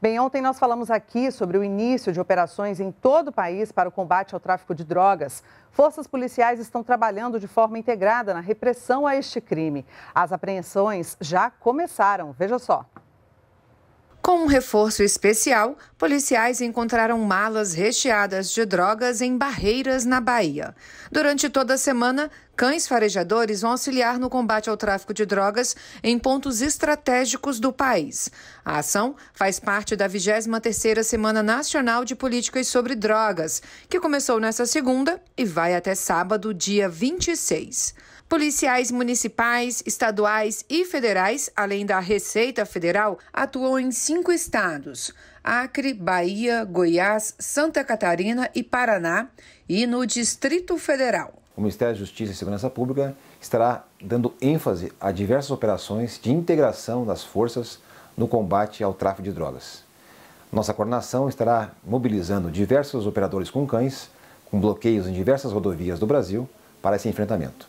Bem, ontem nós falamos aqui sobre o início de operações em todo o país para o combate ao tráfico de drogas. Forças policiais estão trabalhando de forma integrada na repressão a este crime. As apreensões já começaram, veja só. Com um reforço especial, policiais encontraram malas recheadas de drogas em barreiras na Bahia. Durante toda a semana, cães farejadores vão auxiliar no combate ao tráfico de drogas em pontos estratégicos do país. A ação faz parte da 23ª Semana Nacional de Políticas sobre Drogas, que começou nesta segunda e vai até sábado, dia 26. Policiais municipais, estaduais e federais, além da Receita Federal, atuam em cinco estados: Acre, Bahia, Goiás, Santa Catarina e Paraná, e no Distrito Federal. O Ministério da Justiça e Segurança Pública estará dando ênfase a diversas operações de integração das forças no combate ao tráfico de drogas. Nossa coordenação estará mobilizando diversos operadores com cães, com bloqueios em diversas rodovias do Brasil, para esse enfrentamento.